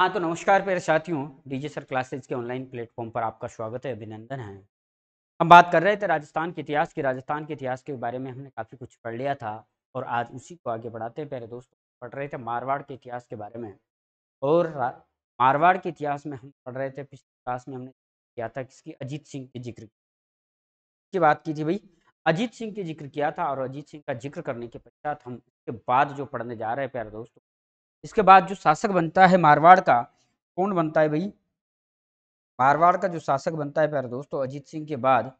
हाँ तो नमस्कार मेरे साथियों डीजे सर क्लासेज के ऑनलाइन प्लेटफॉर्म पर आपका स्वागत है अभिनंदन है हम बात कर रहे थे राजस्थान के इतिहास की राजस्थान के इतिहास के बारे में हमने काफ़ी कुछ पढ़ लिया था और आज उसी को आगे बढ़ाते हैं प्यारे दोस्तों पढ़ रहे थे मारवाड़ के इतिहास के बारे में और मारवाड़ के इतिहास में हम पढ़ रहे थे पिछली क्लास में हमने किया था किसकी अजीत सिंह के जिक्र की बात की थी भाई अजीत सिंह के जिक्र किया था और अजीत सिंह का जिक्र करने के पश्चात हम उसके बाद जो पढ़ने जा रहे हैं प्यारे दोस्तों इसके बाद जो शासक बनता है मारवाड़ का कौन बनता है भाई मारवाड़ का जो शासक बनता है प्यारे दोस्तों अजीत सिंह के बाद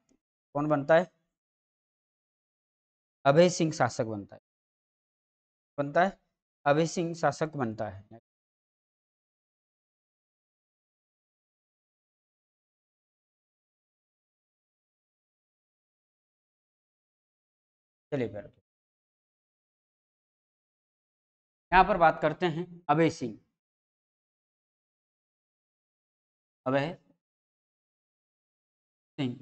कौन बनता है अभय सिंह शासक बनता है बनता है अभय सिंह शासक बनता है चलिए प्यारे यहां पर बात करते हैं अभय सिंह अभय सिंह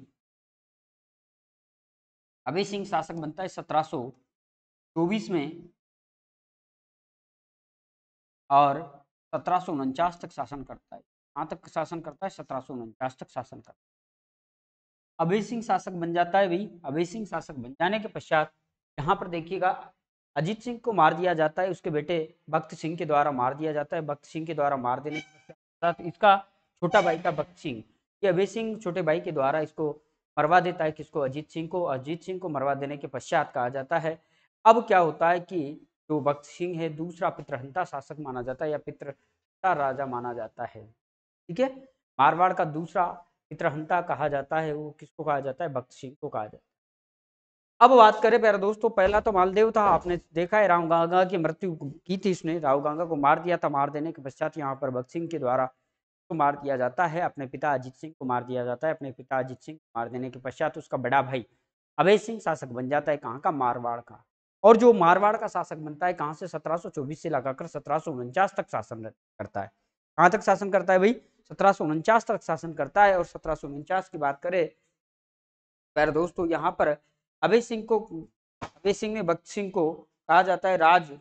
अभय सिंह शासक बनता है सत्रह चौबीस में और सत्रह उनचास तक शासन करता है कहाँ तक शासन करता है सत्रह उनचास तक शासन करता है अभय सिंह शासक बन जाता है भाई अभय सिंह शासक बन जाने के पश्चात यहाँ पर देखिएगा अजीत सिंह को मार दिया जाता है उसके बेटे भक्त सिंह के द्वारा मार दिया जाता है भक्त सिंह के द्वारा मार देने के साथ इसका छोटा भाई था भक्त सिंह ये अभय सिंह छोटे भाई के द्वारा इसको मरवा देता है किसको अजीत सिंह को अजीत सिंह को मरवा देने के पश्चात कहा जाता है अब क्या होता है कि जो भक्त सिंह है दूसरा पितृहंता शासक माना जाता है या पितृहंता राजा माना जाता है ठीक है मारवाड़ का दूसरा पितृहंता कहा जाता है वो किसको कहा जाता है भक्त सिंह को कहा जाता है अब बात करें प्यारे दोस्तों तो पहला तो मालदेव था आपने देखा है राव गांगा की मृत्यु की थी इसने राव गांगा को मार दिया था मार देने के पश्चात यहाँ पर भगत सिंह के द्वारा तो मार दिया जाता है अपने पिता अजीत सिंह को मार दिया जाता है अपने पिता अजीत सिंह को मार देने के पश्चात उसका बड़ा भाई अभय सिंह शासक बन जाता है कहाँ का मारवाड़ का और जो मारवाड़ का शासक बनता है कहाँ से सत्रह से लगाकर सत्रह तक शासन करता है कहाँ तक शासन करता है भाई सत्रह तक शासन करता है और सत्रह की बात करें पैर दोस्तों यहाँ पर अभय सिंह को अभय सिंह ने भक्त सिंह को कहा जाता है राज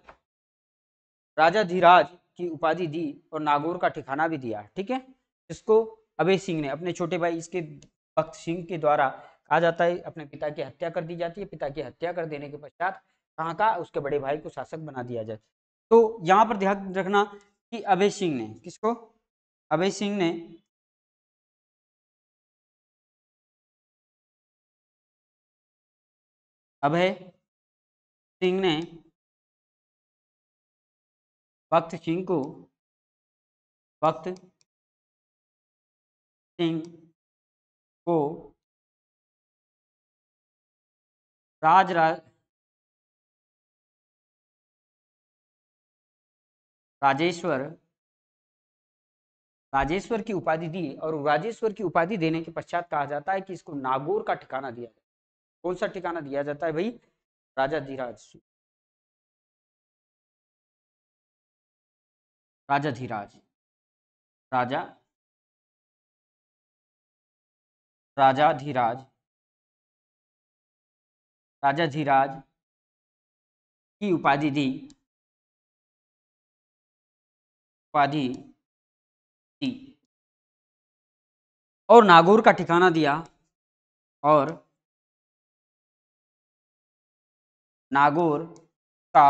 राजा धीराज की उपाधि दी और नागौर का ठिकाना भी दिया ठीक है इसको अभय सिंह ने अपने छोटे भाई इसके भक्त सिंह के द्वारा कहा जाता है अपने पिता की हत्या कर दी जाती है पिता की हत्या कर देने के पश्चात कहाँ का उसके बड़े भाई को शासक बना दिया जाए तो यहाँ पर ध्यान रखना कि अभय सिंह ने किसको अभय सिंह ने अभय सिंह ने भक्त सिंह को भक्त सिंह को राज राजेश्वर राजेश्वर की उपाधि दी और राजेश्वर की उपाधि देने के पश्चात कहा जाता है कि इसको नागौर का ठिकाना दिया गया कौन सा ठिकाना दिया जाता है भाई राजा धीराज राजा धीराज राजा राजा धीराज राजा धीराज की उपाधि दी उपाधि दी और नागौर का ठिकाना दिया और नागौर का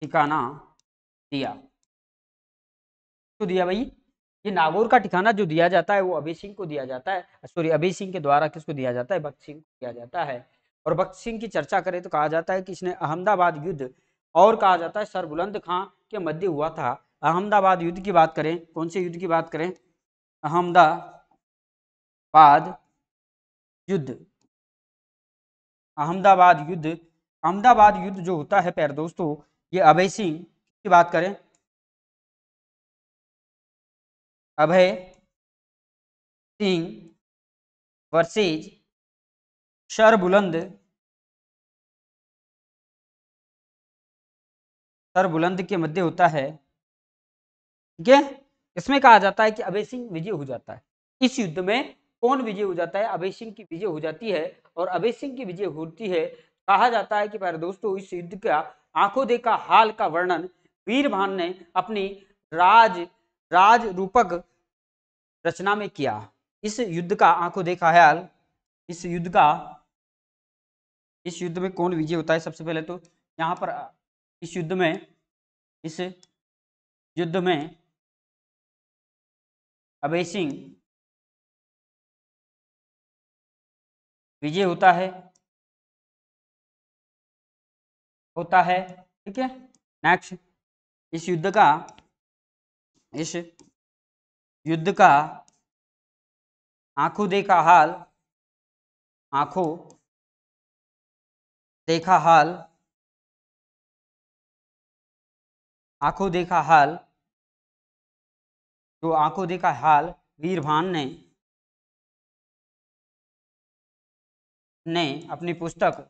ठिकाना दिया तो दिया भाई ये नागौर का ठिकाना जो दिया जाता है वो अभय सिंह को दिया जाता है सॉरी अभय सिंह के द्वारा किसको दिया जाता है भक्त सिंह को दिया जाता है और भक्त सिंह की चर्चा करें तो कहा जाता है कि इसने अहमदाबाद युद्ध और कहा जाता है सरबुलंद खां के मध्य हुआ था अहमदाबाद युद्ध की बात करें कौन से युद्ध की बात करें अहमदाबाद युद्ध अहमदाबाद युद्ध अहमदाबाद युद्ध जो होता है प्यार दोस्तों ये अभय सिंह की बात करें अभय सिंह वर्सेज शरबुलंद शरबुलंद के मध्य होता है ठीक है इसमें कहा जाता है कि अभय सिंह विजय हो जाता है इस युद्ध में कौन विजय हो जाता है अभय सिंह की विजय हो जाती है और अभय सिंह की विजय होती है कहा जाता है कि प्यारे दोस्तों इस युद्ध का आंखों देखा हाल का वर्णन वीरभान ने अपनी राज राज रूपक रचना में किया इस युद्ध का आंखों देखा हाल इस युद्ध का इस युद्ध में कौन विजय होता है सबसे पहले तो यहाँ पर इस युद्ध में इस युद्ध में अभय सिंह विजय होता है होता है ठीक है नेक्स्ट इस युद्ध का इस युद्ध का आंखों देखा हाल आंखों देखा हाल आंखों देखा हाल जो आंखों देखा हाल वीरभान ने ने अपनी पुस्तक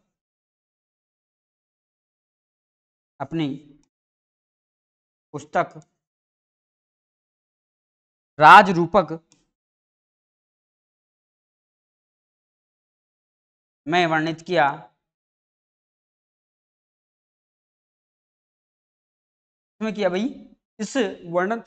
अपनी पुस्तक राज रूपक में वर्णित किया किया भाई इस वर्णन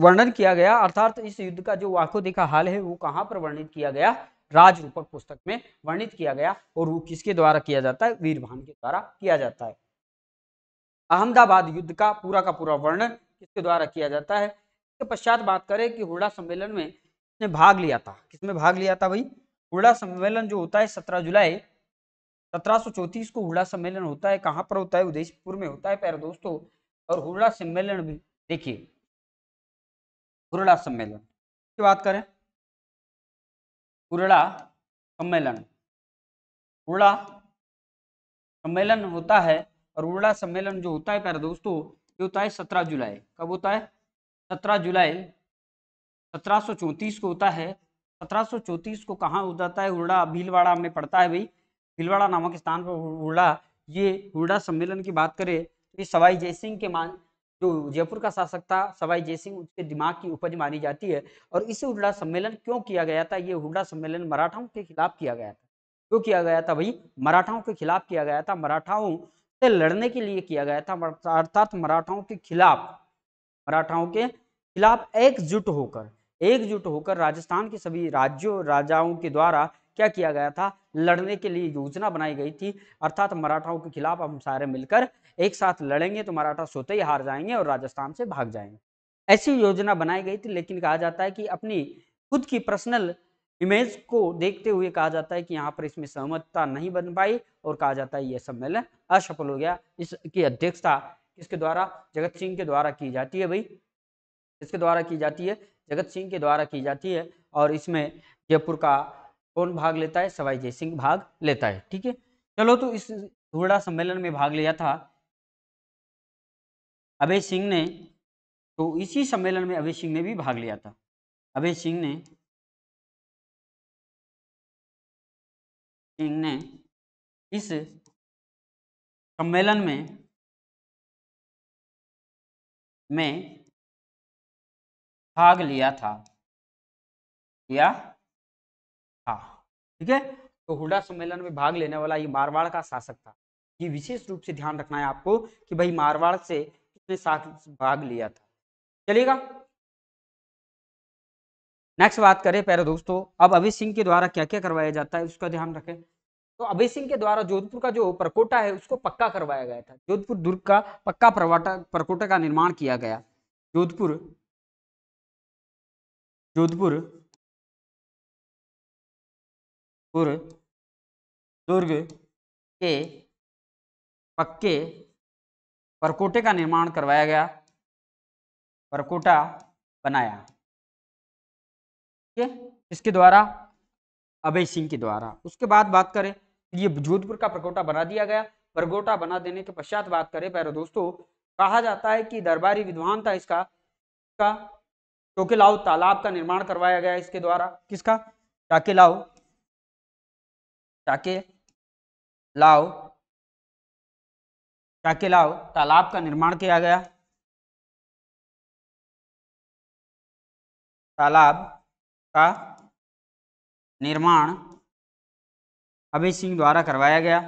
वर्णन किया गया अर्थात इस युद्ध का जो वाको देखा हाल है वो कहां पर वर्णित किया गया राज रूपक पुस्तक में वर्णित किया गया और वो किसके द्वारा किया जाता है वीरभान के द्वारा किया जाता है अहमदाबाद युद्ध का पूरा का पूरा वर्णन किसके द्वारा किया जाता है इसके पश्चात बात करें कि हुडा सम्मेलन में किसने भाग लिया था किसमें भाग लिया था भाई हुडा सम्मेलन जो होता है सत्रह जुलाई सत्रह को हुडा सम्मेलन होता है कहाँ पर होता है उदयपुर में होता है प्यारे दोस्तों और हुडा सम्मेलन भी देखिए हुडा सम्मेलन की बात करें कुरड़ा सम्मेलन उड़ा सम्मेलन होता है और उड़ा सम्मेलन जो होता है प्यारे दोस्तों ये होता है सत्रह जुलाई कब होता है सत्रह जुलाई सत्रह को होता है सत्रह को कहाँ हो जाता है उड़ा भीलवाड़ा में पड़ता है भाई भीलवाड़ा नामक स्थान पर उड़ा ये हुडा सम्मेलन की बात करें तो ये सवाई जयसिंह के मान जो जयपुर का शासक था सवाई जय सिंह उसके दिमाग की उपज मानी जाती है और इसे हुडा सम्मेलन क्यों किया गया था ये हुडा सम्मेलन मराठाओं के खिलाफ किया गया था क्यों किया गया था भाई मराठाओं के खिलाफ किया गया था मराठाओं से लड़ने के लिए किया गया था अर्थात मराठाओं के खिलाफ मराठाओं के खिलाफ एकजुट होकर एकजुट होकर राजस्थान के सभी राज्यों राजाओं के द्वारा क्या किया गया था लड़ने के लिए योजना बनाई गई थी अर्थात मराठाओं के खिलाफ हम सारे मिलकर एक साथ लड़ेंगे तो मराठा सोते ही हार जाएंगे और राजस्थान से भाग जाएंगे ऐसी योजना बनाई गई थी लेकिन कहा जाता है कि अपनी खुद की पर्सनल इमेज को देखते हुए कहा जाता है कि यहाँ पर इसमें सहमतता नहीं बन पाई और कहा जाता है यह सम्मेलन असफल हो गया इसकी अध्यक्षता किसके द्वारा जगत सिंह के द्वारा की जाती है भाई किसके द्वारा की जाती है जगत सिंह के द्वारा की जाती है और इसमें जयपुर का कौन भाग लेता है सवाई जय सिंह भाग लेता है ठीक है चलो तो इस धुरड़ा सम्मेलन में भाग लिया था अभय सिंह ने तो इसी सम्मेलन में अभय सिंह ने भी भाग लिया था अभय सिंह ने सिंह ने इस सम्मेलन में में भाग लिया था या ठीक है तो हुडा सम्मेलन में भाग लेने वाला ये मारवाड़ का शासक था ये विशेष रूप से ध्यान रखना है आपको कि भाई मारवाड़ से किसने भाग लिया था चलिएगा नेक्स्ट बात करें प्यारे दोस्तों अब अभय सिंह के द्वारा क्या क्या करवाया जाता है उसका ध्यान रखें तो अभय सिंह के द्वारा जोधपुर का जो परकोटा है उसको पक्का करवाया गया था जोधपुर दुर्ग का पक्का परवाटा परकोटा का निर्माण किया गया जोधपुर जोधपुर पुर दुर्ग के पक्के परकोटे का निर्माण करवाया गया परकोटा बनाया ठीक इसके द्वारा अभय सिंह के द्वारा उसके बाद बात करें ये जोधपुर का परकोटा बना दिया गया परकोटा बना देने के पश्चात बात करें पैरों दोस्तों कहा जाता है कि दरबारी विद्वान था इसका का टोकेलाव तालाब का निर्माण करवाया गया इसके द्वारा किसका टाकेलाव टाके लाओ टाके लाओ तालाब का निर्माण किया गया तालाब का निर्माण अभय सिंह द्वारा करवाया गया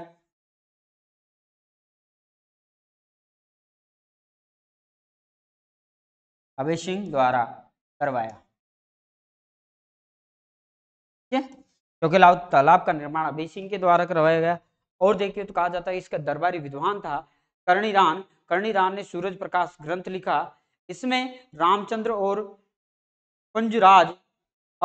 अभय सिंह द्वारा करवाया ठीक है टोकेलाव तालाब का निर्माण अभी सिंह के द्वारा करवाया गया और देखिए तो कहा जाता है इसका दरबारी विद्वान था कर्णिरान कर्णिरान ने सूरज प्रकाश ग्रंथ लिखा इसमें रामचंद्र और कुंजराज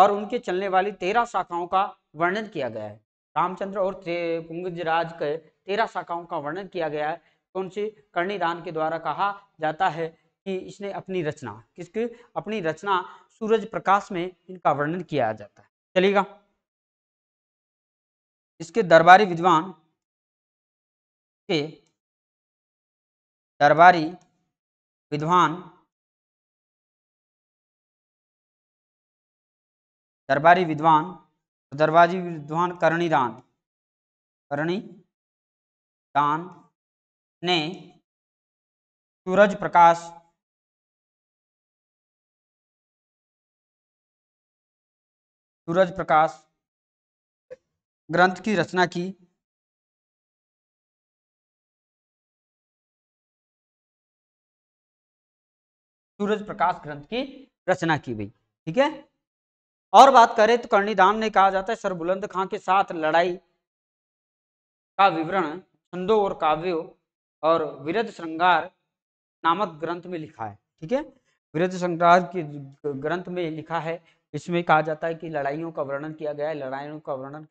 और उनके चलने वाली तेरह शाखाओं का वर्णन किया गया है रामचंद्र और कुंजराज के तेरह शाखाओं का वर्णन किया गया है कौन तो सी कर्णिदान के द्वारा कहा जाता है कि इसने अपनी रचना किसकी अपनी रचना सूरज प्रकाश में इनका वर्णन किया जाता है चलिएगा इसके दरबारी विद्वान के दरबारी विद्वान दरबारी विद्वान दरबारी विद्वान करणीदान करणी दान ने सूरज प्रकाश सूरज प्रकाश ग्रंथ की रचना की सूरज प्रकाश ग्रंथ की रचना की गई ठीक है और बात करें तो कर्णिधाम ने कहा जाता है सर बुलंद खां के साथ लड़ाई का विवरण छंदों और काव्यो और विरद श्रृंगार नामक ग्रंथ में लिखा है ठीक है विरद श्रृंगार के ग्रंथ में लिखा है इसमें कहा जाता है कि लड़ाइयों का वर्णन किया गया है लड़ाइयों का वर्णन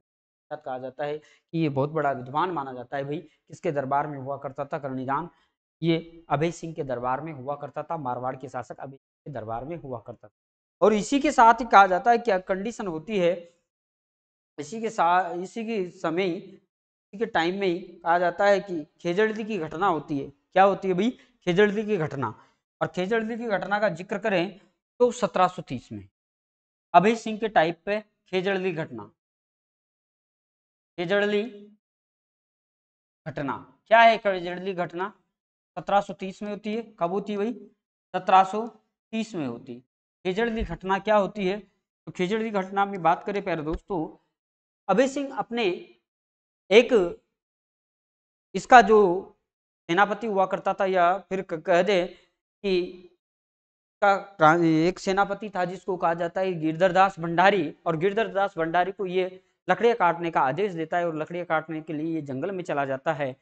कहा जाता है कि ये बहुत बड़ा विद्वान माना जाता है भाई किसके दरबार में हुआ करता था कर्णिदान ये अभय सिंह के दरबार में हुआ करता था मारवाड़ के शासक अभय सिंह के दरबार में हुआ करता था और इसी के साथ ही कहा जाता है कि कंडीशन होती है इसी के साथ इसी के समय इसी के टाइम में ही कहा जाता है कि खेजड़ी की घटना होती है क्या होती है भाई खेजड़ी की घटना और खेजड़ी की घटना का जिक्र करें तो सत्रह में अभय सिंह के टाइप पे खेजड़ी घटना केजड़ली घटना क्या है केजड़ली घटना 1730 में होती है कब होती है भाई 1730 में होती है खेजड़ली घटना क्या होती है तो खेजड़ली घटना में बात करें प्यारे दोस्तों अभय सिंह अपने एक इसका जो सेनापति हुआ करता था या फिर कह दे कि का एक सेनापति था जिसको कहा जाता है गिरधरदास भंडारी और गिरधरदास भंडारी को ये लकड़ियाँ काटने का आदेश देता है और लकड़ियाँ काटने के लिए ये जंगल में चला जाता है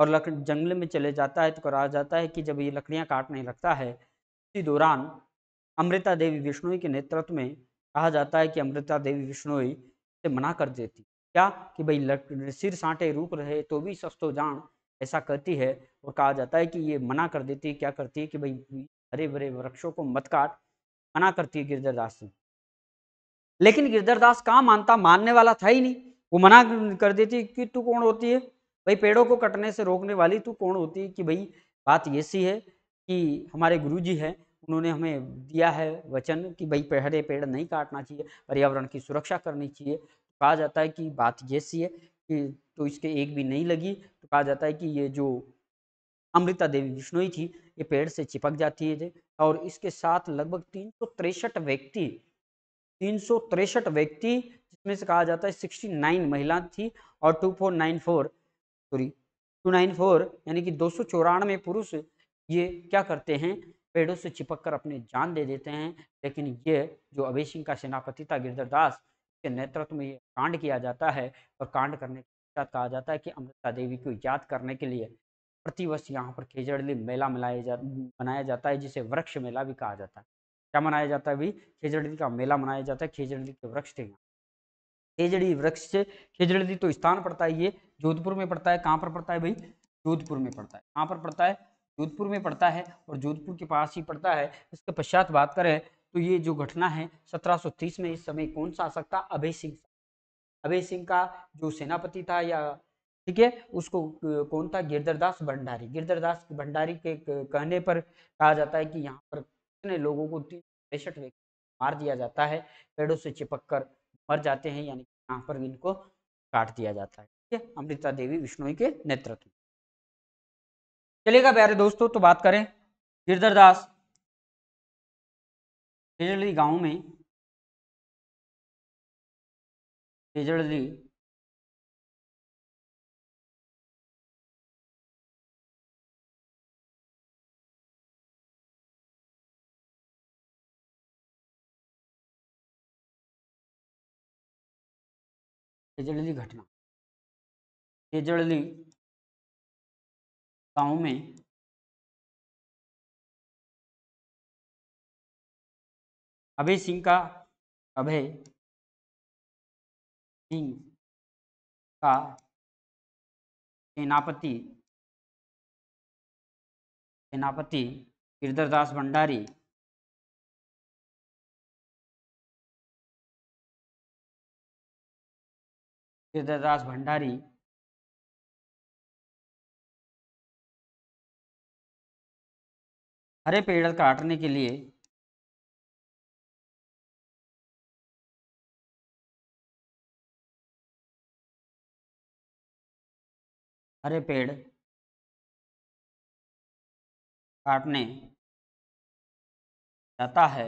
और लक जंगल में चले जाता है तो कहा जाता है कि जब ये लकड़ियाँ काटने लगता है इसी दौरान अमृता देवी विष्णु के नेतृत्व में कहा जाता है कि अमृता देवी विष्णु से मना कर देती क्या कि भाई सिर सांटे रूप रहे तो भी सस्तो जान ऐसा करती है और कहा जाता है कि ये मना कर देती है क्या करती है कि भाई हरे भरे वृक्षों को मत काट मना करती है गिरधरदास से लेकिन गिरधरदास कहाँ मानता मानने वाला था ही नहीं वो मना कर देती कि तू कौन होती है भाई पेड़ों को कटने से रोकने वाली तू कौन होती है कि भाई बात ये सी है कि हमारे गुरु जी हैं उन्होंने हमें दिया है वचन कि भाई हरे पेड़ नहीं काटना चाहिए पर्यावरण की सुरक्षा करनी चाहिए तो कहा जाता है कि बात ये सी है कि तो इसके एक भी नहीं लगी तो कहा जाता है कि ये जो अमृता देवी विष्णोई थी ये पेड़ से चिपक जाती है और इसके साथ लगभग तीन सौ तिरसठ व्यक्ति तीन व्यक्ति जिसमें से कहा जाता है 69 महिला थी और 2494 सॉरी 294 यानी कि दो सौ पुरुष ये क्या करते हैं पेड़ों से चिपक कर अपनी जान दे देते हैं लेकिन ये जो अभय सिंह का सेनापति था गिरधर दास के नेतृत्व में ये कांड किया जाता है और कांड करने के साथ कहा जाता है कि अमृता देवी को याद करने के लिए प्रतिवर्ष यहाँ पर खेजड़ली मेला मिलाया जा मनाया जाता है जिसे वृक्ष मेला भी कहा जाता है क्या मनाया जाता है भाई खेजड़ी का मेला मनाया जाता है खेजड़ी के वृक्ष थे खेजड़ी वृक्ष खेजड़ी तो स्थान पड़ता है ये जोधपुर में पड़ता है कहाँ पर पड़ता है भाई जोधपुर में पड़ता है कहाँ पर पड़ता है जोधपुर में पड़ता है और जोधपुर के पास ही पड़ता है इसके पश्चात बात करें तो ये जो घटना है 1730 में इस समय कौन सा शासक था अभय सिंह अभय सिंह का जो सेनापति था या ठीक है उसको कौन था गिरधरदास भंडारी गिरधरदास भंडारी के कहने पर कहा जाता है कि यहाँ पर कितने लोगों को तीन पैंसठ व्यक्ति मार दिया जाता है पेड़ों से चिपक कर मर जाते हैं यानी यहाँ पर इनको काट दिया जाता है ठीक है अमृता देवी विष्णु के नेतृत्व चलेगा प्यारे दोस्तों तो बात करें गिरधर दास हिजड़ली गांव में हिजड़ली तेजड़ली घटना तेजड़ली गांव में अभय सिंह का अभय सिंह का सेनापति सेनापति गिरधर दास भंडारी हृदयदास भंडारी हरे पेड़ काटने के लिए हरे पेड़ काटने जाता है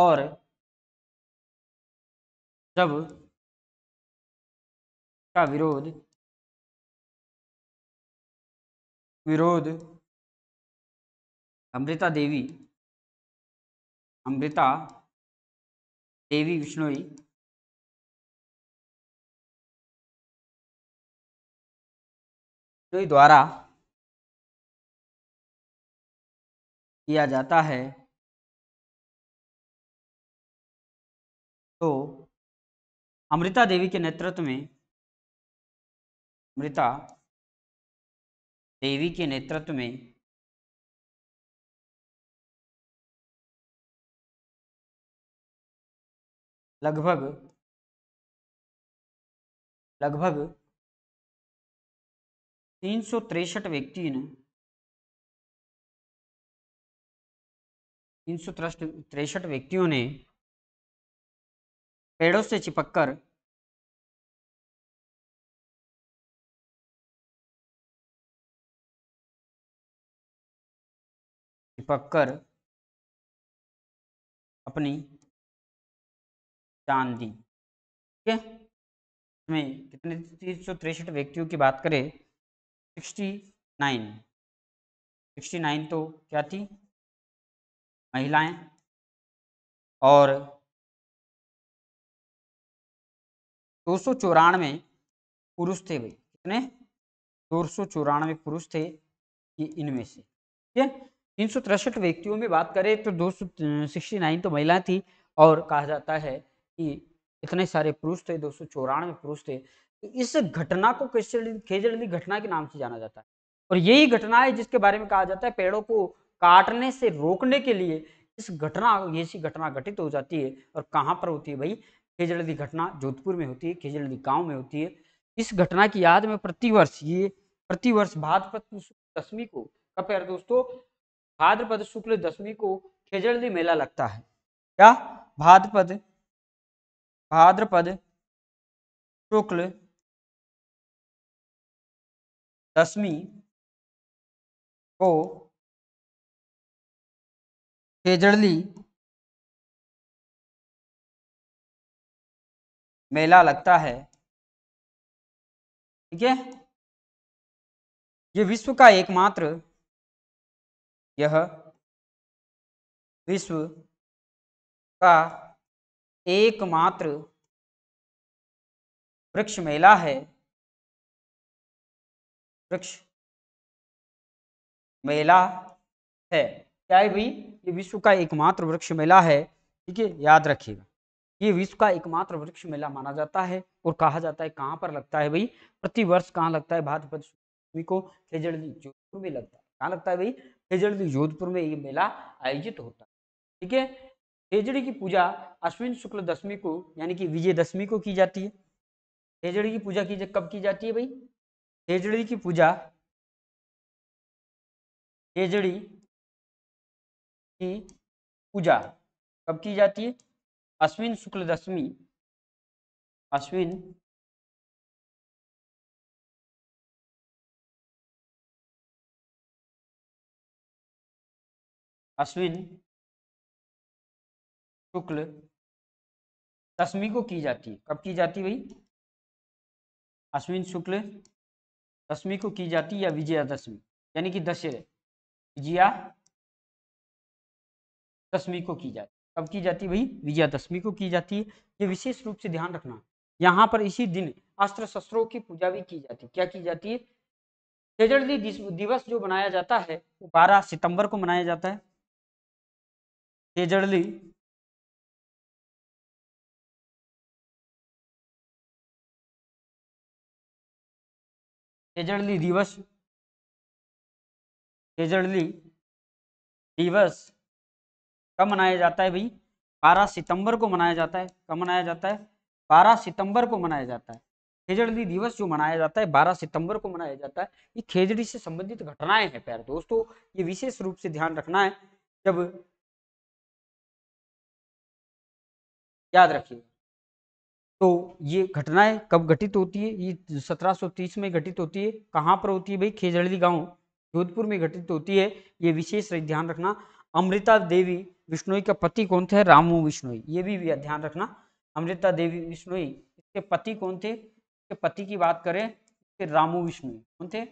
और जब का विरोध विरोध अमृता देवी अमृता देवी विष्णोई द्वारा किया जाता है तो अमृता देवी के नेतृत्व में अमृता देवी के नेतृत्व में लगभग लगभग तीन सौ तिरसठ व्यक्ति ने तीन सौ तिरसठ व्यक्तियों ने पेड़ों से चिपककर चिपककर अपनी जान दी ठीक है इसमें कितने तीन सौ तिरसठ व्यक्तियों की बात करें सिक्सटी नाइन सिक्सटी नाइन तो क्या थी महिलाएं और दो सौ चौरानवे पुरुष थे भाई कितने दो सौ चौरानवे पुरुष थे इनमें से ठीक है तीन सौ तिरसठ व्यक्तियों में बात करें तो दो सौ सिक्सटी नाइन तो महिला थी और कहा जाता है कि इतने सारे पुरुष थे दो सौ चौरानवे पुरुष थे तो इस घटना को खेजड़ी घटना के नाम से जाना जाता है और यही घटना है जिसके बारे में कहा जाता है पेड़ों को काटने से रोकने के लिए इस घटना ऐसी घटना घटित हो जाती है और कहाँ पर होती है भाई नदी घटना जोधपुर में होती है नदी गाँव में होती है इस घटना की याद में प्रतिवर्ष ये प्रतिवर्ष भाद्रपद दशमी को का दोस्तों भाद्रपद शुक्ल दशमी को नदी मेला लगता है क्या भाद्रपद भाद्रपद शुक्ल दशमी को खेजड़ली मेला लगता है ठीक है ये विश्व का एकमात्र यह विश्व का एकमात्र वृक्ष मेला है वृक्ष मेला है क्या है भाई ये विश्व का एकमात्र वृक्ष मेला है ठीक है याद रखिएगा ये विश्व का एकमात्र वृक्ष मेला माना जाता है और कहा जाता है कहाँ पर लगता है भाई प्रति वर्ष कहाँ लगता है भाद्रपद को खेजड़ी जोधपुर में लगता है कहाँ लगता है भाई खेजड़ी जोधपुर में ये मेला आयोजित होता है ठीक है खेजड़ी की पूजा अश्विन शुक्ल दशमी को यानी कि विजयदशमी को की जाती है खेजड़ी की पूजा की कब की जाती है भाई खेजड़ी की पूजा खेजड़ी की पूजा कब की जाती है अश्विन शुक्ल दशमी अश्विन अश्विन शुक्ल दशमी को की जाती है कब की जाती भाई अश्विन शुक्ल दशमी को की जाती या विजयादशमी यानी कि दशहरे विजया दशमी को की जाती कब की जाती है भाई विजयादशमी को की जाती है ये विशेष रूप से ध्यान रखना यहाँ पर इसी दिन अस्त्र शस्त्रों की पूजा भी की जाती है क्या की जाती है दिवस जो मनाया जाता है वो बारह सितंबर को मनाया जाता है तेजड़ी तेजड़ी दिवस तेजड़ी दिवस कब मनाया जाता है भाई बारह सितंबर को मनाया जाता है कब मनाया जाता है बारह सितंबर को मनाया जाता है खेजड़ी दिवस जो मनाया जाता है 12 सितंबर को मनाया जाता है ये खेजड़ी से संबंधित घटनाएं हैं प्यारे दोस्तों ये विशेष रूप से ध्यान रखना है जब याद रखिए तो ये घटनाएं कब घटित होती है ये 1730 में घटित होती है कहाँ पर होती है भाई खेजड़ी गांव जोधपुर में घटित होती है ये विशेष ध्यान रखना अमृता देवी विष्णुई का पति कौन थे रामू विष्णुई ये भी ध्यान रखना अमृता देवी विष्णुई इसके पति कौन थे इसके पति की बात करें इसके तो रामू विष्णोई कौन थे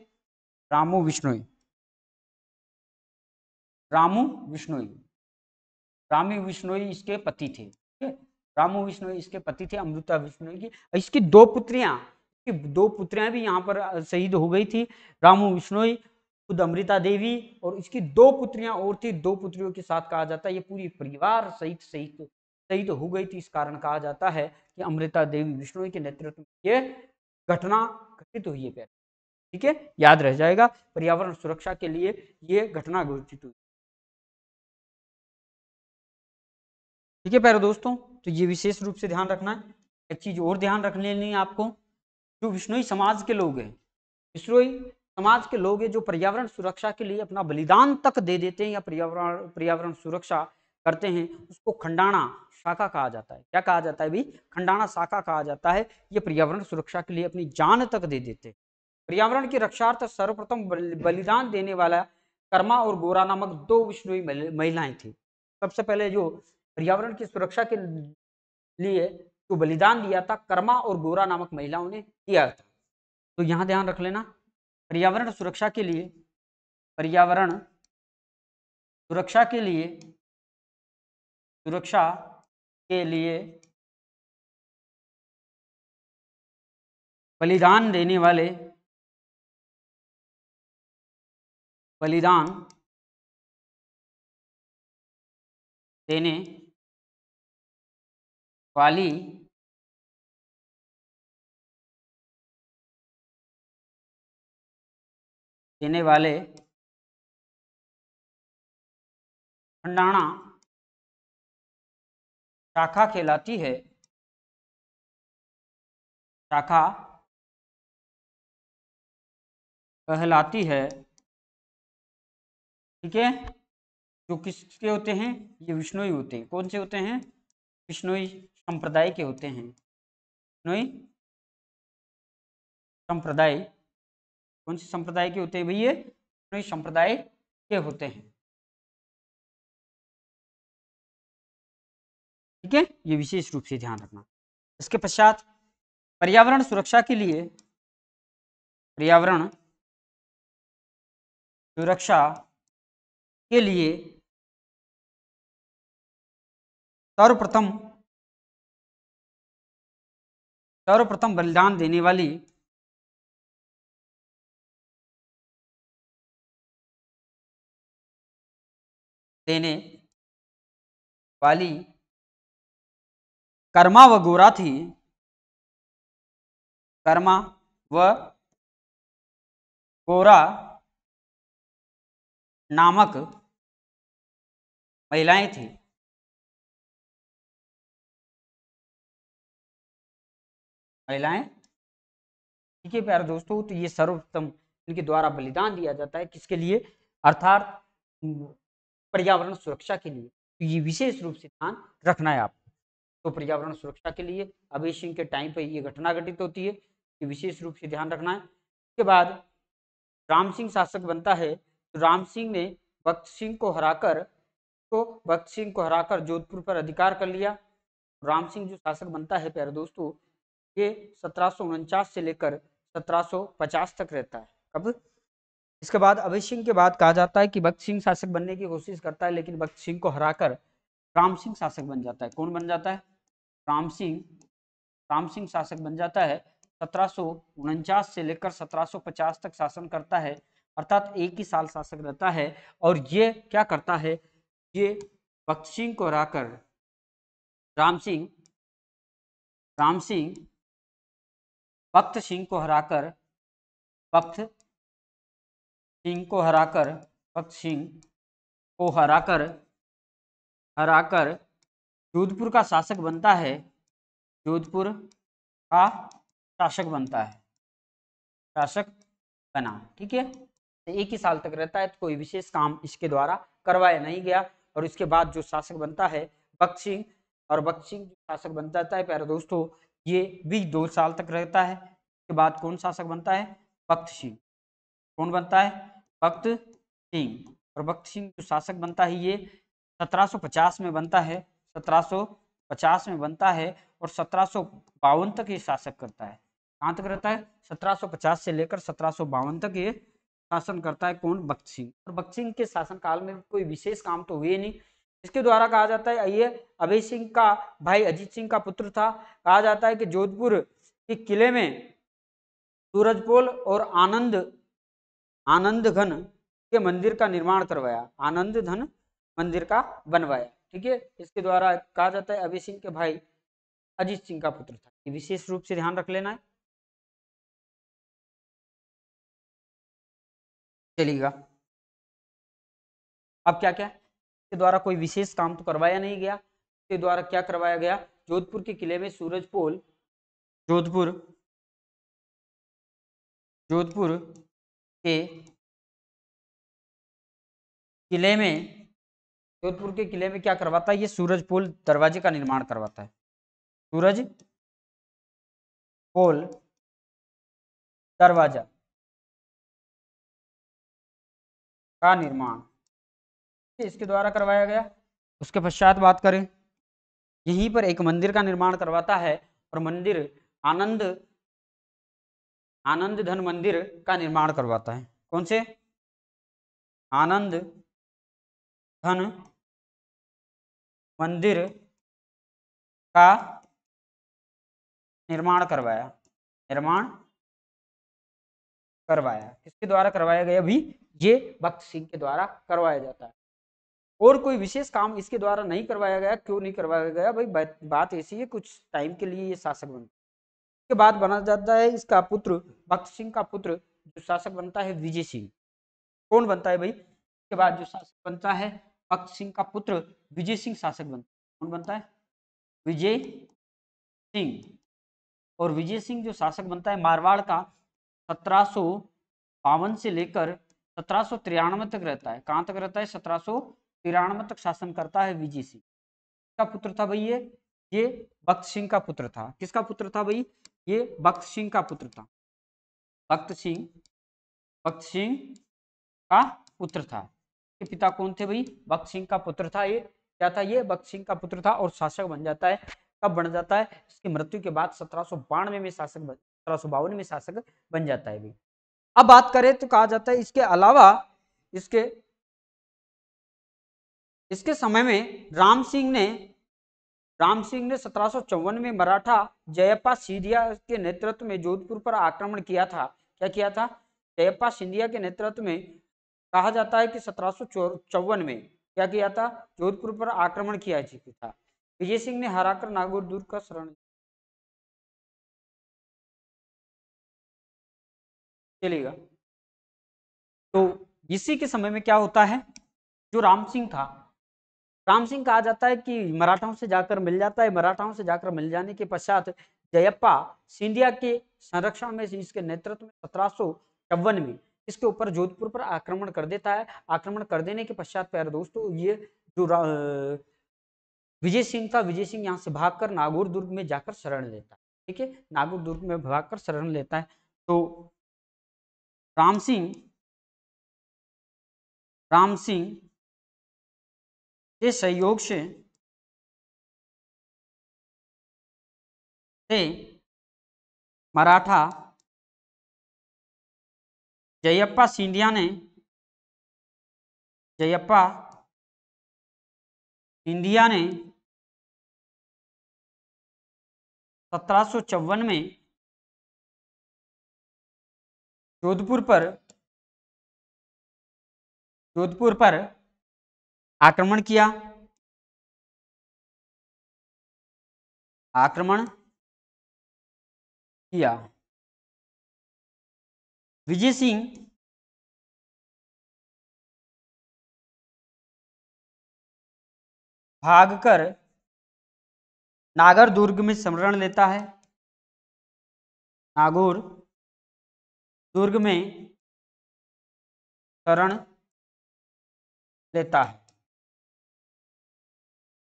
रामू विष्णुई रामू विष्णुई रामी विष्णुई इसके पति थे रामू विष्णुई इसके पति थे अमृता विष्णुई की इसकी दो पुत्रियां दो पुत्रियां भी यहाँ पर शहीद हो गई थी रामू विष्णोई खुद अमृता देवी और इसकी दो पुत्रियां और थी दो पुत्रियों के साथ कहा जाता है ये पूरी परिवार सहित सहित सहित तो हो गई थी इस कारण कहा जाता है कि अमृता देवी विष्णु के नेतृत्व में ये घटना घटित हुई है ठीक है याद रह जाएगा पर्यावरण सुरक्षा के लिए ये घटना घोषित हुई ठीक है प्यारे दोस्तों तो ये विशेष रूप से ध्यान रखना है एक चीज और ध्यान रख लेनी है आपको जो विष्णोई समाज के लोग हैं विष्णोई समाज के लोग जो पर्यावरण सुरक्षा के लिए अपना बलिदान तक दे देते हैं या पर्यावरण पर्यावरण सुरक्षा करते हैं उसको खंडाना शाखा कहा जाता है क्या कहा जाता है भी खंडाना शाखा कहा जाता है ये पर्यावरण सुरक्षा के लिए अपनी जान तक दे देते पर्यावरण की रक्षार्थ सर्वप्रथम बलिदान देने वाला कर्मा और गोरा नामक दो विष्णुई महिलाएं थी सबसे पहले जो पर्यावरण की सुरक्षा के लिए जो बलिदान दिया था कर्मा और गोरा नामक महिलाओं ने दिया था तो यहाँ ध्यान रख लेना पर्यावरण सुरक्षा के लिए पर्यावरण सुरक्षा के लिए सुरक्षा के लिए बलिदान देने वाले बलिदान देने वाली देने वाले खंडाणा शाखा कहलाती है शाखा कहलाती है ठीक है जो किसके होते हैं ये विष्णुई होते हैं कौन से होते हैं विष्णुई संप्रदाय के होते हैं विष्णुई संप्रदाय कौन से संप्रदाय के होते हैं भैया संप्रदाय के होते हैं ठीक है ये विशेष रूप से ध्यान रखना इसके पश्चात पर्यावरण सुरक्षा के लिए पर्यावरण सुरक्षा के लिए सर्वप्रथम सर्वप्रथम बलिदान देने वाली देने वाली कर्मा व गोरा थी कर्मा व गोरा नामक महिलाएं थी महिलाएं ठीक है प्यारे दोस्तों तो ये सर्वोत्तम इनके द्वारा बलिदान दिया जाता है किसके लिए अर्थात पर्यावरण सुरक्षा के लिए तो ये विशेष रूप से ध्यान रखना है आपको तो पर्यावरण सुरक्षा के लिए अभी सिंह के टाइम पर ये घटना घटित होती है ये विशेष रूप से ध्यान रखना है उसके बाद राम सिंह शासक बनता है तो राम सिंह ने भक्त सिंह को हराकर तो भक्त सिंह को हराकर जोधपुर पर अधिकार कर लिया राम सिंह जो शासक बनता है प्यारे दोस्तों ये सत्रह से लेकर सत्रह तक रहता है कब इसके बाद अभय सिंह के बाद कहा जाता है कि भक्त सिंह शासक बनने की कोशिश करता है लेकिन भक्त सिंह को हराकर राम सिंह शासक बन जाता है कौन बन जाता है राम सिंह राम सिंह शासक बन जाता है सत्रह से लेकर 1750 तक शासन करता है अर्थात एक ही साल शासक रहता है और ये क्या करता है ये भक्त सिंह को हराकर राम सिंह राम सिंह भक्त सिंह को हराकर भक्त सिंह को हराकर भक्त सिंह को हराकर हराकर जोधपुर का शासक बनता है जोधपुर का शासक बनता है शासक बना ठीक है तो एक ही साल तक रहता है तो कोई विशेष काम इसके द्वारा करवाया नहीं गया और इसके बाद जो शासक बनता है भक्त सिंह और भक्त सिंह शासक बन जाता है प्यारे दोस्तों ये भी दो साल तक रहता है उसके बाद कौन शासक बनता है भक्त सिंह कौन बनता है भक्त सिंह और भक्त सिंह जो शासक बनता है ये 1750 में बनता है 1750 में बनता है और सत्रह तक ये शासक करता है कहाँ तक रहता है 1750 से लेकर सत्रह तक ये शासन करता है कौन भक्त सिंह और भक्त सिंह के शासन काल में कोई विशेष काम तो हुए नहीं इसके द्वारा कहा जाता है ये अभय सिंह का भाई अजीत सिंह का पुत्र था कहा जाता है कि जोधपुर के किले में सूरजपोल और आनंद आनंद घन के मंदिर का निर्माण करवाया आनंद धन मंदिर का बनवाया ठीक है इसके द्वारा कहा जाता है अभी सिंह के भाई अजीत सिंह का पुत्र था विशेष रूप से ध्यान रख लेना है चलिएगा अब क्या क्या इसके द्वारा कोई विशेष काम तो करवाया नहीं गया इसके द्वारा क्या करवाया गया जोधपुर के किले में सूरज पोल जोधपुर जोधपुर के किले में जोधपुर के किले में क्या करवाता है ये सूरज पुल दरवाजे का निर्माण करवाता है सूरज पुल दरवाजा का निर्माण इसके द्वारा करवाया गया उसके पश्चात बात करें यहीं पर एक मंदिर का निर्माण करवाता है और मंदिर आनंद आनंद धन मंदिर का निर्माण करवाता है कौन से आनंद धन मंदिर का निर्माण करवाया निर्माण करवाया किसके द्वारा करवाया गया अभी ये भक्त सिंह के द्वारा करवाया जाता है और कोई विशेष काम इसके द्वारा नहीं करवाया गया क्यों नहीं करवाया गया भाई बात ऐसी है कुछ टाइम के लिए ये शासक बनते के बाद बना जाता है इसका पुत्र भक्त सिंह का पुत्र जो शासक बनता है विजय सिंह कौन बनता है भाई इसके बाद जो शासक बनता है भक्त सिंह का पुत्र विजय सिंह शासक बनता है कौन बनता है विजय सिंह और विजय सिंह जो शासक बनता है मारवाड़ का सत्रह से लेकर सत्रह तक रहता है कहाँ तक रहता है सत्रह तक शासन करता है विजय सिंह का पुत्र था भाई ये ये भक्त सिंह का पुत्र था किसका पुत्र था भाई ये भक्त सिंह का पुत्र था भक्त सिंह भक्त सिंह का पुत्र था इसके पिता कौन थे भाई भक्त सिंह का पुत्र था ये क्या था ये भक्त सिंह का पुत्र था और शासक बन जाता है कब बन जाता है इसकी मृत्यु के बाद सत्रह में शासक बन सत्रह में शासक बन जाता है भाई अब बात करें तो कहा जाता है इसके अलावा इसके इसके समय में राम सिंह ने राम सिंह ने सत्रह में मराठा जयपा सिंधिया के नेतृत्व में जोधपुर पर आक्रमण किया था क्या किया था जयपा सिंधिया के नेतृत्व में कहा जाता है कि सत्रह में क्या किया था जोधपुर पर आक्रमण किया था विजय सिंह ने हराकर नागौर दुर्ग का शरण चलेगा तो इसी के समय में क्या होता है जो राम सिंह था राम सिंह कहा जाता है कि मराठाओं से जाकर मिल जाता है मराठाओं से जाकर मिल जाने के पश्चात जयप्पा सिंधिया के संरक्षण में इसके नेतृत्व में सत्रह में इसके ऊपर जोधपुर पर आक्रमण कर देता है आक्रमण कर देने के पश्चात प्यारे दोस्तों ये जो विजय सिंह था विजय सिंह यहाँ से भागकर नागौर दुर्ग में जाकर शरण लेता है ठीक है नागौर दुर्ग में भागकर शरण लेता है तो राम सिंह राम सिंह ये सहयोग से ते मराठा जयप्पा सिंधिया ने जयप्पा सिंधिया ने सत्रह में जोधपुर पर जोधपुर पर आक्रमण किया आक्रमण किया विजय सिंह भागकर नागर दुर्ग में समरण लेता है नागौर दुर्ग में शरण लेता है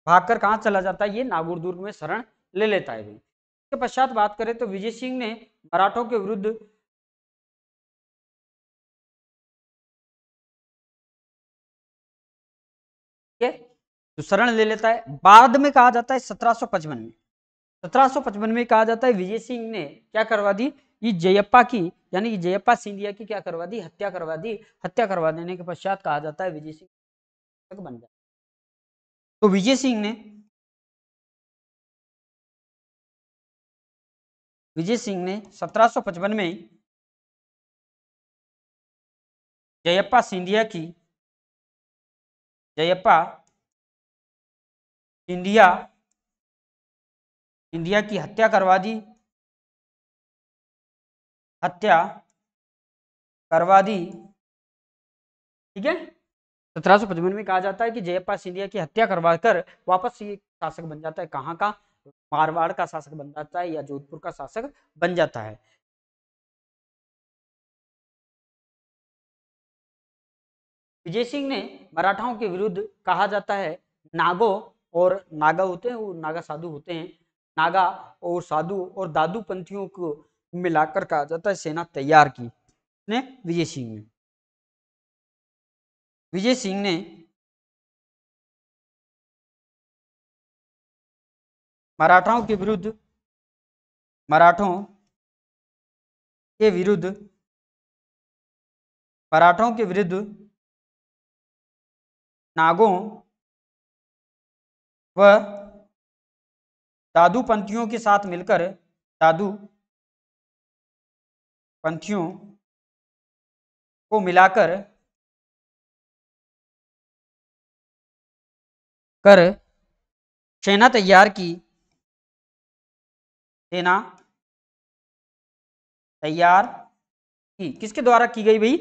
भागकर कहाँ चला जाता है ये नागौर दुर्ग में शरण ले लेता है इसके पश्चात बात करें तो विजय सिंह ने मराठों के विरुद्ध तो शरण ले लेता है बाद में कहा जाता है सत्रह में सत्रह में कहा जाता है विजय सिंह ने क्या करवा दी ये जयप्पा की यानी जयप्पा सिंधिया की क्या करवा दी हत्या करवा दी हत्या करवा देने के पश्चात कहा जाता है विजय सिंह बन जाता तो विजय सिंह ने विजय सिंह ने 1755 में जयप्पा सिंधिया की जयप्पा सिंधिया सिंधिया की हत्या करवा दी हत्या करवा दी ठीक है सत्रह सौ पचपन में कहा जाता है कि जयपा सिंधिया की हत्या करवाकर वापस ये शासक बन जाता है कहाँ का मारवाड़ का शासक बन जाता है या जोधपुर का शासक बन जाता है विजय सिंह ने मराठाओं के विरुद्ध कहा जाता है नागो और नागा होते हैं वो नागा साधु होते हैं नागा और साधु और दादू पंथियों को मिलाकर कहा जाता है सेना तैयार की ने विजय सिंह ने विजय सिंह ने मराठाओं के विरुद्ध मराठों के विरुद्ध मराठों के विरुद्ध नागों व दादू पंथियों के साथ मिलकर दादू पंथियों को मिलाकर कर सेना तैयार की सेना तैयार की किसके द्वारा की गई भाई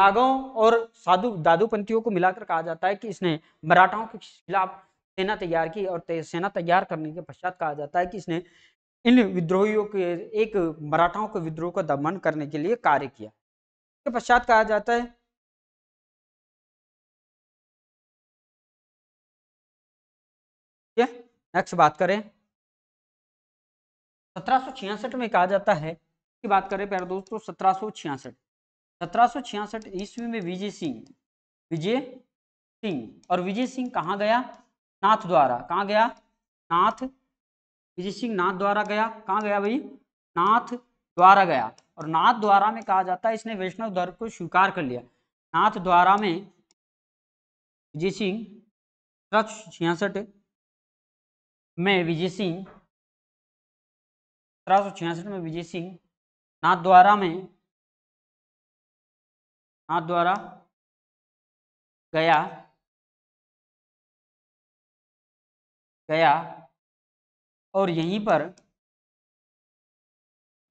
नागों और साधु पंथियों को मिलाकर कहा जाता है कि इसने मराठाओं के खिलाफ सेना तैयार की और सेना तैयार करने के पश्चात कहा जाता है कि इसने इन विद्रोहियों के एक मराठाओं के विद्रोह का दमन करने के लिए कार्य किया इसके पश्चात कहा जाता है नेक्स्ट बात करें सत्रह में कहा जाता है की बात करें प्यारे दोस्तों सत्रह सत्रह ईस्वी में विजय सिंह विजय सिंह और विजय सिंह कहाँ गया नाथ द्वारा कहाँ गया नाथ विजय सिंह नाथ द्वारा गया कहाँ गया भाई नाथ द्वारा गया और नाथ द्वारा में कहा जाता है इसने वैष्णव धर्म को स्वीकार कर लिया नाथ द्वारा में विजय सिंह सत्रह में विजय सिंह सत्रह सौ छियासठ में विजय सिंह नाथ द्वारा में नाथ द्वारा गया गया और यहीं पर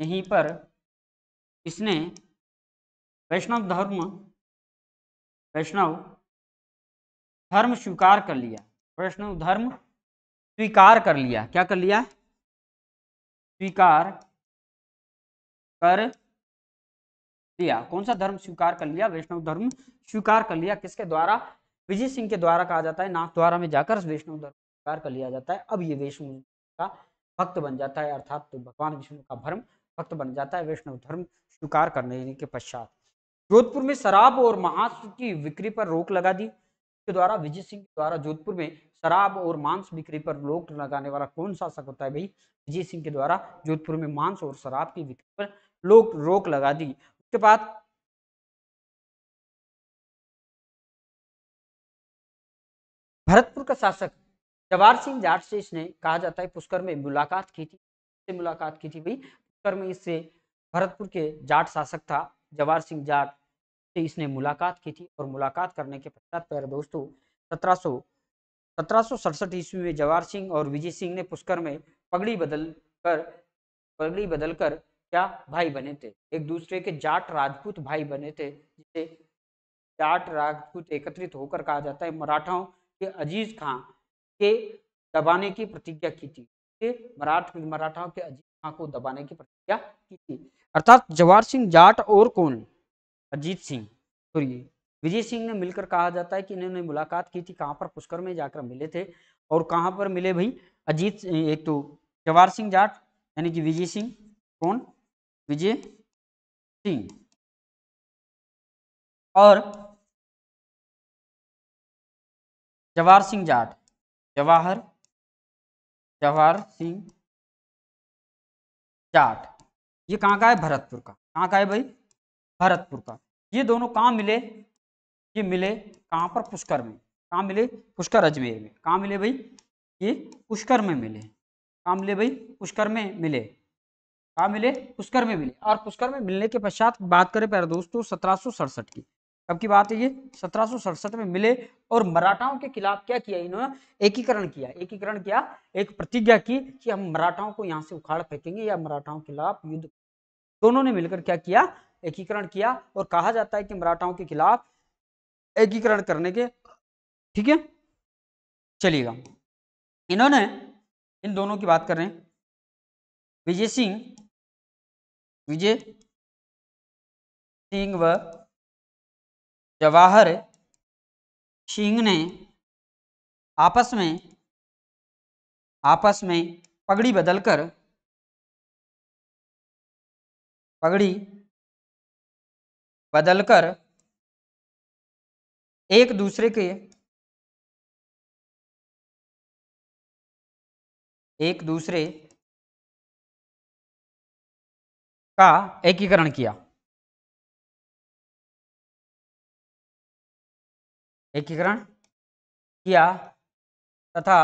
यहीं पर इसने वैष्णव धर्म वैष्णव धर्म स्वीकार कर लिया वैष्णव धर्म स्वीकार कर लिया क्या कर लिया स्वीकार कर लिया कौन सा धर्म स्वीकार कर लिया वैष्णव धर्म स्वीकार कर लिया किसके द्वारा विजय सिंह के द्वारा कहा जाता है नाथ द्वारा में जाकर वैष्णव धर्म स्वीकार कर लिया जाता है अब ये वैष्णव का भक्त बन जाता है अर्थात तो भगवान विष्णु का भर्म भक्त बन जाता है वैष्णव धर्म स्वीकार करने के पश्चात जोधपुर में शराब और महासूद की बिक्री पर रोक लगा दी के द्वारा विजय सिंह द्वारा जोधपुर में शराब और मांस बिक्री पर रोक लगाने वाला कौन सा शासक होता है भाई विजय सिंह के द्वारा जोधपुर में मांस और शराब की बिक्री पर लोग रोक लगा दी उसके बाद भरतपुर का शासक जवाहर सिंह से इसने कहा जाता है पुष्कर में मुलाकात की थी से मुलाकात की थी भाई पुष्कर में इससे भरतपुर के जाट शासक था जवाहर सिंह जाट से इसने मुलाकात की थी और मुलाकात करने के पश्चात प्यारे दोस्तों सत्रह सत्रह ईस्वी में जवाहर सिंह और विजय सिंह ने पुष्कर में पगड़ी बदल कर पगड़ी बदल कर क्या भाई बने थे एक दूसरे के जाट राजपूत भाई बने थे जिसे जाट राजपूत एकत्रित होकर कहा जाता है मराठाओं के अजीज खां के दबाने की प्रतिज्ञा की थी मराठ मराठाओं के अजीज खां को दबाने की प्रतिज्ञा की थी अर्थात जवाहर सिंह जाट और कौन अजीत सिंह सॉरी विजय सिंह ने मिलकर कहा जाता है कि इन्होंने मुलाकात की थी कहाँ पर पुष्कर में जाकर मिले थे और कहाँ पर मिले भाई अजीत एक तो जवाहर सिंह जाट यानी कि विजय सिंह कौन विजय सिंह और जवाहर सिंह जाट जवाहर जवाहर सिंह जाट ये कहाँ का है भरतपुर का कहाँ का है भाई भरतपुर का ये दोनों कहाँ मिले ये मिले कहाँ पर पुष्कर में कहाँ मिले पुष्कर अजमेर में कहाँ मिले भाई ये पुष्कर में मिले कहाँ मिले भाई पुष्कर में मिले कहाँ मिले पुष्कर में मिले और पुष्कर में मिलने के पश्चात बात करें प्यारे दोस्तों सत्रह की कब की बात है ये सत्रह में मिले और मराठाओं के खिलाफ क्या किया इन्होंने एकीकरण किया एकीकरण किया एक प्रतिज्ञा की कि हम मराठाओं को यहाँ से उखाड़ फेंकेंगे या मराठाओं के खिलाफ युद्ध दोनों ने मिलकर क्या किया एकीकरण किया और कहा जाता है कि मराठाओं के खिलाफ एकीकरण करने के ठीक है चलिएगा इन्होंने इन दोनों की बात कर रहे हैं विजय सिंह विजय सिंह व जवाहर सिंह ने आपस में आपस में पगड़ी बदलकर पगड़ी बदलकर एक दूसरे के एक दूसरे का एकीकरण किया एकीकरण किया तथा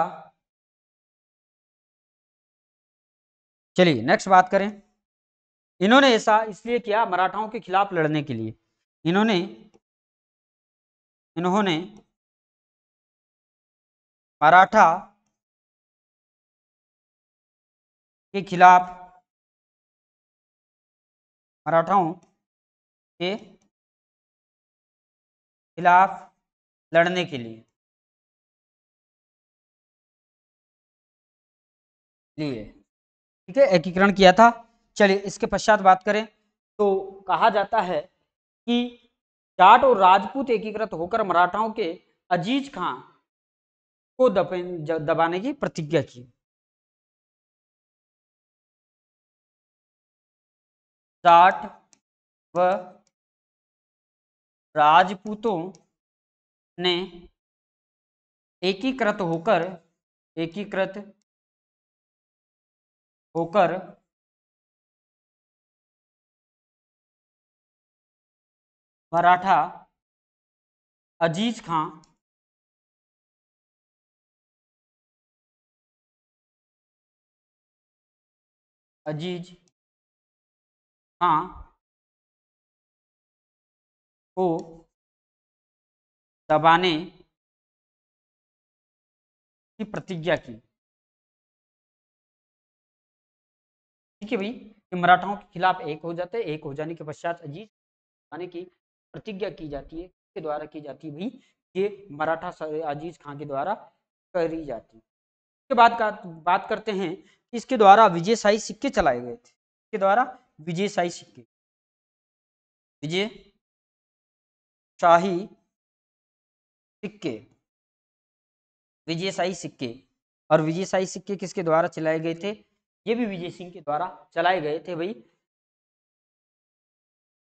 चलिए नेक्स्ट बात करें इन्होंने ऐसा इसलिए किया मराठाओं के खिलाफ लड़ने के लिए इन्होंने इन्होंने मराठा के खिलाफ मराठाओं के खिलाफ लड़ने के लिए लिए ठीक है एकीकरण किया था चलिए इसके पश्चात बात करें तो कहा जाता है कि जाट और राजपूत एकीकृत होकर मराठाओं के अजीज खां को दबाने की प्रतिज्ञा की जाट व राजपूतों ने एकीकृत होकर एकीकृत होकर मराठा अजीज खां अजीज खां को दबाने की प्रतिज्ञा की ठीक है भाई मराठाओं के खिलाफ एक हो जाते एक हो जाने के पश्चात अजीज यानी कि प्रतिज्ञा की जाती है के द्वारा की जाती है ये मराठा अजीज खां के द्वारा करी जाती इसके बाद का बात करते हैं इसके द्वारा विजय शाही सिक्के चलाए गए थे इसके द्वारा विजय शाही सिक्के विजय शाही सिक्के विजय शाही सिक्के और विजय शाही सिक्के किसके द्वारा चलाए गए थे ये भी विजय सिंह के द्वारा चलाए गए थे भाई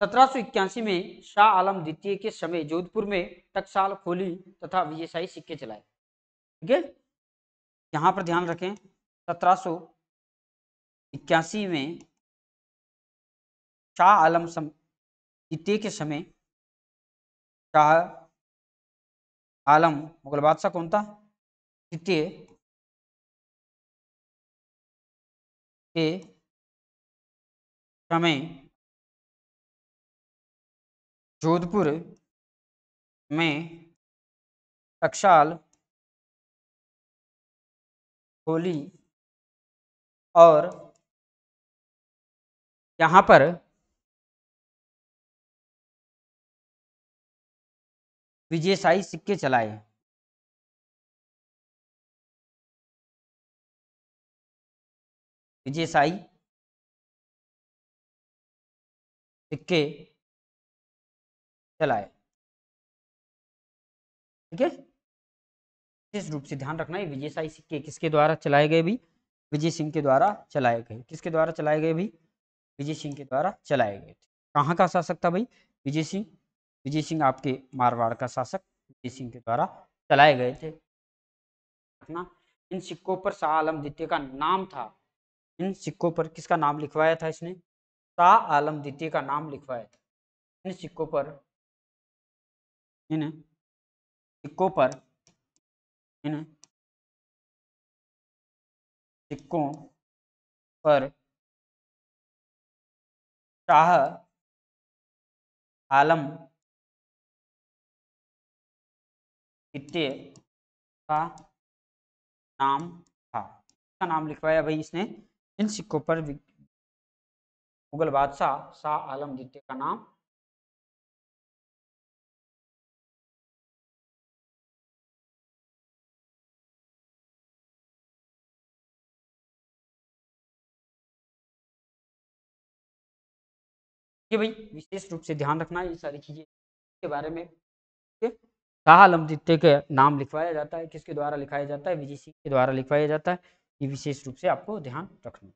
सत्रह में शाह आलम द्वितीय के समय जोधपुर में टकसाल खोली तथा वीएसआई सिक्के चलाए ठीक है यहाँ पर ध्यान रखें सत्रह में शाह आलम सम द्वितीय के समय शाह आलम मुगल बादशाह कौन था द्वितीय के समय जोधपुर में टकसाल होली और यहाँ पर विजयशाही सिक्के चलाए विजयशाही सिक्के चलाए ठीक है विशेष रूप से ध्यान रखना है विजय साई सिक्के किसके, द्वारा चलाए गए भी विजय सिंह के द्वारा चलाए गए किसके द्वारा चलाए गए भी विजय सिंह के द्वारा चलाए गए कहाँ का शासक था भाई विजय सिंह विजय सिंह आपके मारवाड़ का शासक विजय सिंह के द्वारा चलाए गए थे इन सिक्कों पर शाह आलम द्वितीय का नाम था इन सिक्कों पर किसका नाम लिखवाया था इसने शाह आलम द्वितीय का नाम लिखवाया था इन सिक्कों पर इन सिक्कों पर इन सिक्कों पर शाह आलम इत्ते का नाम था इसका नाम लिखवाया भाई इसने इन सिक्कों पर मुगल बादशाह शाह आलम द्वितीय का नाम ये भाई विशेष रूप से ध्यान रखना ये सारी चीज़ें के बारे में शाह आलमदित्य के नाम लिखवाया जाता है किसके द्वारा लिखाया जाता है विजय सिंह के द्वारा लिखवाया जाता है ये विशेष रूप से आपको ध्यान रखना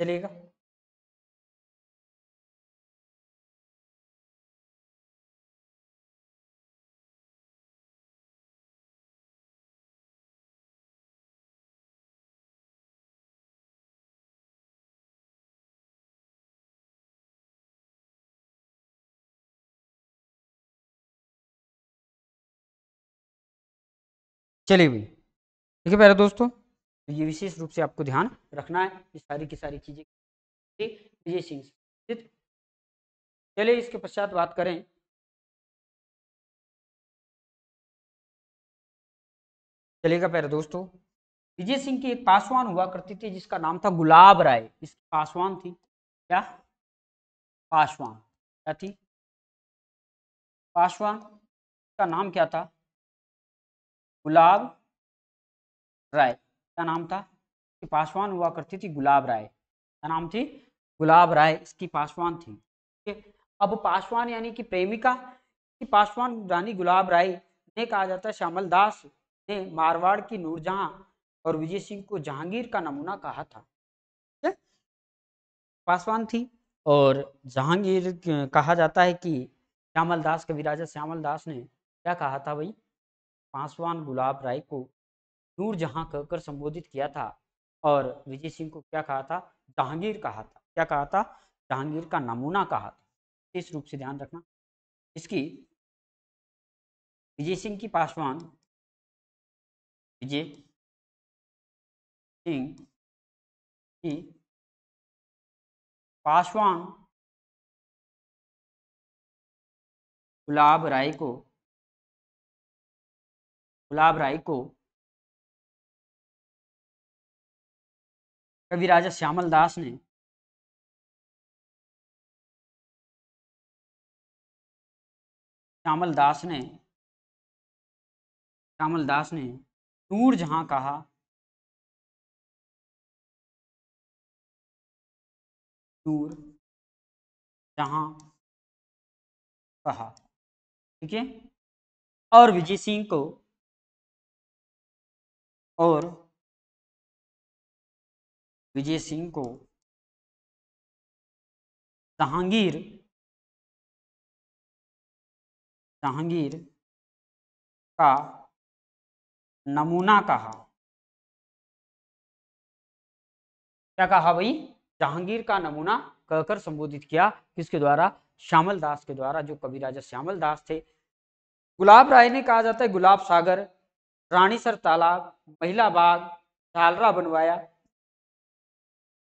चलिएगा चलिए भाई ठीक है प्यारे दोस्तों तो ये विशेष रूप से आपको ध्यान रखना है ये सारी की सारी चीज़ें विजय सिंह चलिए इसके पश्चात बात करें चलेगा पहले दोस्तों विजय सिंह की एक पासवान हुआ करती थी जिसका नाम था गुलाब राय इसकी पासवान थी क्या पासवान क्या थी पासवान का नाम क्या था गुलाब राय का नाम था इसकी पासवान हुआ करती थी गुलाब राय का नाम थी गुलाब राय इसकी पासवान थी अब पासवान यानी कि प्रेमिका की पासवान रानी गुलाब राय ने कहा जाता है श्यामल दास ने मारवाड़ की नूरजहां और विजय सिंह को जहांगीर का नमूना कहा था पासवान थी और जहांगीर कहा जाता है कि श्यामल दास कविराजा श्यामल दास ने क्या कहा था भाई पासवान गुलाब राय को नूर जहां कहकर संबोधित किया था और विजय सिंह को क्या कहा था जहांगीर कहा था क्या कहा था जहांगीर का नमूना कहा था इस रूप से ध्यान रखना इसकी विजय सिंह की पासवान विजय सिंह की पासवान गुलाब राय को गुलाब राय को कवि राजा श्यामल दास ने श्यामल दास ने श्यामल दास ने नूर जहां कहा नूर जहां कहा ठीक है और विजय सिंह को और विजय सिंह को जहांगीर जहांगीर का नमूना कहा क्या कहा भाई जहांगीर का नमूना कहकर संबोधित किया किसके द्वारा श्यामल दास के द्वारा जो कवि राजा श्यामल दास थे गुलाब राय ने कहा जाता है गुलाब सागर रानीसर तालाब महिला बाग झालरा बनवाया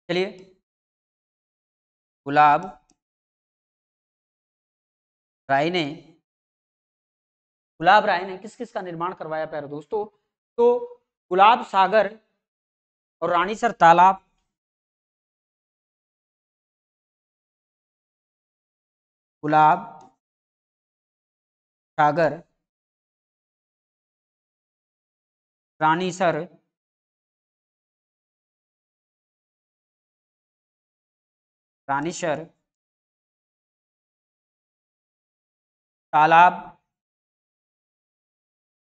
चलिए गुलाब राय ने गुलाब राय ने किस किस का निर्माण करवाया प्यारे दोस्तों तो गुलाब सागर और रानीसर तालाब गुलाब सागर रानी सर रानी सर तालाब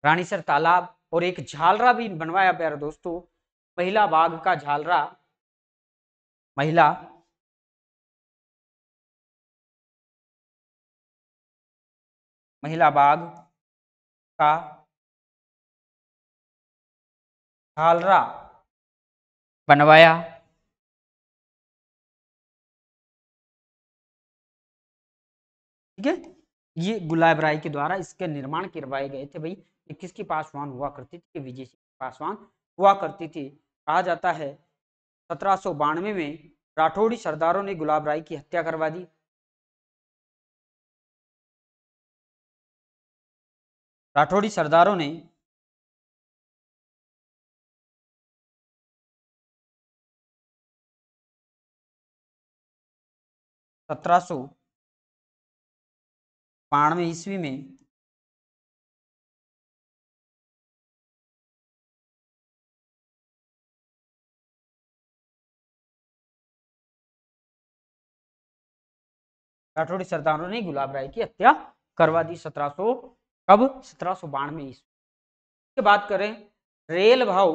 रानी सर तालाब और एक झालरा भी बनवाया प्यारे दोस्तों महिला बाघ का झालरा महिला महिला बाग का हालरा बनवाया ठीक है ये गुलाब राय के द्वारा इसके निर्माण करवाए गए थे भाई ये किसकी पासवान हुआ करती थी विजय सिंह की पासवान हुआ करती थी कहा जाता है सत्रह में राठौड़ी सरदारों ने गुलाब राय की हत्या करवा दी राठौड़ी सरदारों ने सत्रह सौ बानवे ईस्वी में राठौड़ी सरदारों ने गुलाब राय की हत्या करवा दी सत्रह सो कब सत्रह सो बानवे ईस्वी बात करें रेल भाव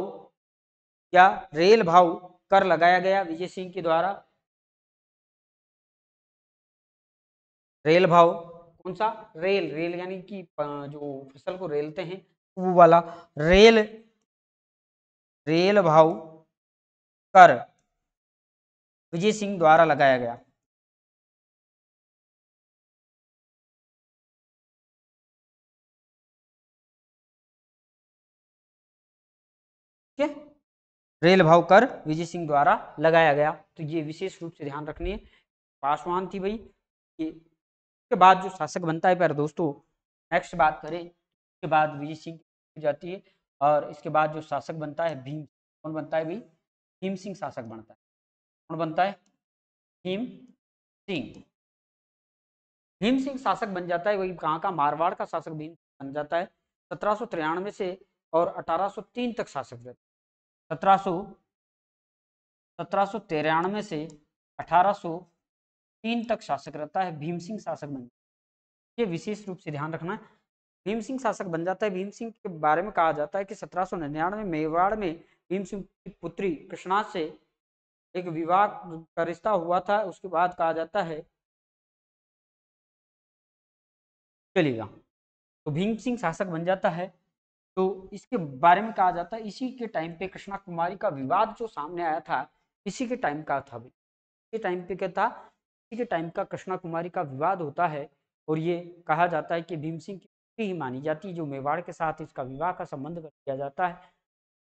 या रेल भाव कर लगाया गया विजय सिंह के द्वारा रेल भाव कौन सा रेल रेल यानी कि जो फसल को रेलते हैं वो वाला रेल रेल भाव कर विजय सिंह द्वारा लगाया गया रेल भाव कर विजय सिंह द्वारा लगाया गया तो ये विशेष रूप से ध्यान रखनी है पासवान थी भाई उसके बाद जो शासक बनता है प्यारे दोस्तों नेक्स्ट बात करें उसके बाद विजय सिंह की जाती है और इसके बाद जो शासक बनता है भीम कौन बनता है भाई भीम सिंह शासक बनता है कौन बनता है भीम सिंह भीम सिंह शासक बन जाता है वही कहाँ का मारवाड़ का शासक भीम बन जाता है सत्रह से और 1803 तक शासक रहता है सत्रह सौ से 1800 तीन तक शासक रहता है भीम सिंह शासक बन ये विशेष रूप से ध्यान रखना है भीम सिंह शासक बन जाता है भीम सिंह के बारे में कहा जाता है कि सत्रह सौ निन्यानवे मेवाड़ में भीम सिंह की पुत्री कृष्णा से एक विवाह का रिश्ता हुआ था उसके बाद कहा जाता है चलेगा तो भीम सिंह शासक बन जाता है तो इसके बारे में कहा जाता है इसी के टाइम पे कृष्णा कुमारी का विवाद जो सामने आया था इसी के टाइम का था इसी टाइम पे क्या था के टाइम का कृष्णा कुमारी का विवाद होता है और ये कहा जाता है कि भीम सिंह की पुत्री ही मानी जाती है जो मेवाड़ के साथ इसका विवाह का संबंध कर दिया जाता है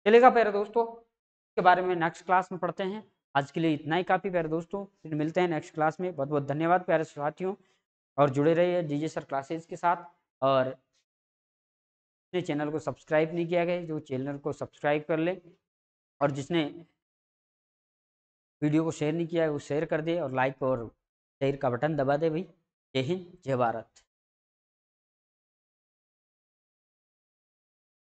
चलेगा प्यारे दोस्तों इसके बारे में नेक्स्ट क्लास में पढ़ते हैं आज के लिए इतना ही काफ़ी प्यारे दोस्तों फिर मिलते हैं नेक्स्ट क्लास में बहुत बहुत धन्यवाद प्यारे साथियों और जुड़े रहिए डीजे सर क्लासेज के साथ और जिसने चैनल को सब्सक्राइब नहीं किया गया जो चैनल को सब्सक्राइब कर ले और जिसने वीडियो को शेयर नहीं किया है वो शेयर कर दे और लाइक और शरीर का बटन दबा दे भाई जय हिंद जय भारत